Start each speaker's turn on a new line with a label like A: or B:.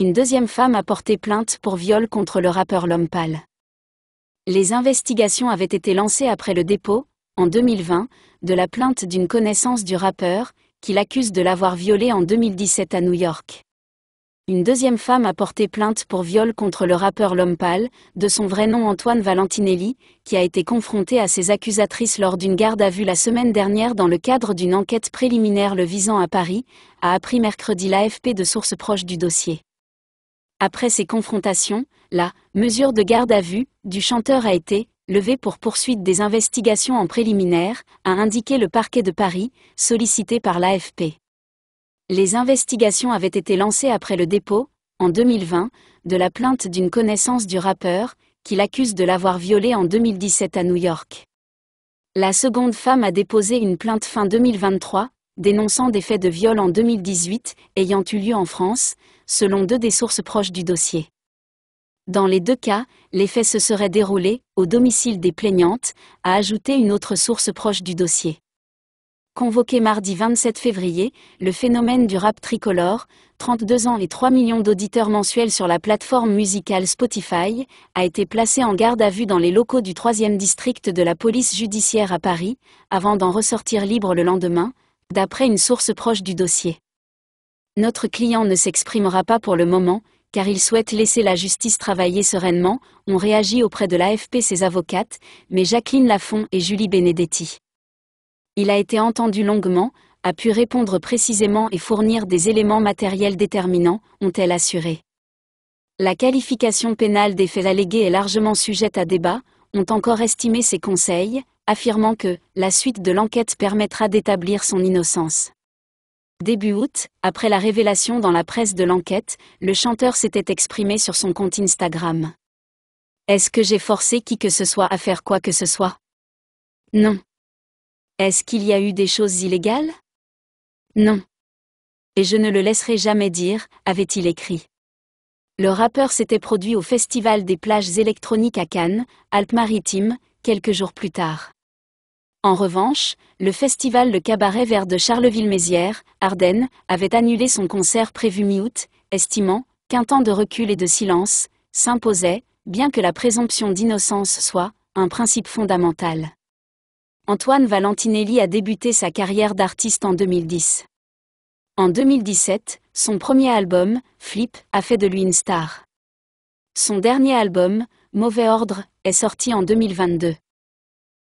A: une deuxième femme a porté plainte pour viol contre le rappeur L'Homme Les investigations avaient été lancées après le dépôt, en 2020, de la plainte d'une connaissance du rappeur, qui l'accuse de l'avoir violée en 2017 à New York. Une deuxième femme a porté plainte pour viol contre le rappeur L'Homme de son vrai nom Antoine Valentinelli, qui a été confronté à ses accusatrices lors d'une garde à vue la semaine dernière dans le cadre d'une enquête préliminaire le visant à Paris, a appris mercredi l'AFP de sources proches du dossier. Après ces confrontations, la mesure de garde à vue du chanteur a été levée pour poursuite des investigations en préliminaire, a indiqué le parquet de Paris, sollicité par l'AFP. Les investigations avaient été lancées après le dépôt, en 2020, de la plainte d'une connaissance du rappeur, qu'il accuse de l'avoir violée en 2017 à New York. La seconde femme a déposé une plainte fin 2023, dénonçant des faits de viol en 2018 ayant eu lieu en France, selon deux des sources proches du dossier. Dans les deux cas, les faits se seraient déroulés au domicile des plaignantes, a ajouté une autre source proche du dossier. Convoqué mardi 27 février, le phénomène du rap tricolore, 32 ans et 3 millions d'auditeurs mensuels sur la plateforme musicale Spotify, a été placé en garde à vue dans les locaux du 3e district de la police judiciaire à Paris, avant d'en ressortir libre le lendemain, d'après une source proche du dossier. Notre client ne s'exprimera pas pour le moment, car il souhaite laisser la justice travailler sereinement, ont réagi auprès de l'AFP ses avocates, mais Jacqueline Lafont et Julie Benedetti. Il a été entendu longuement, a pu répondre précisément et fournir des éléments matériels déterminants, ont-elles assuré. La qualification pénale des faits allégués est largement sujette à débat, ont encore estimé ses conseils, affirmant que la suite de l'enquête permettra d'établir son innocence. Début août, après la révélation dans la presse de l'enquête, le chanteur s'était exprimé sur son compte Instagram. Est-ce que j'ai forcé qui que ce soit à faire quoi que ce soit Non. Est-ce qu'il y a eu des choses illégales Non. Et je ne le laisserai jamais dire, avait-il écrit le rappeur s'était produit au Festival des plages électroniques à Cannes, Alpes-Maritimes, quelques jours plus tard. En revanche, le festival Le Cabaret Vert de Charleville-Mézières, Ardennes, avait annulé son concert prévu mi-août, estimant qu'un temps de recul et de silence s'imposait, bien que la présomption d'innocence soit un principe fondamental. Antoine Valentinelli a débuté sa carrière d'artiste en 2010. En 2017, son premier album, Flip, a fait de lui une star. Son dernier album, Mauvais Ordre, est sorti en 2022.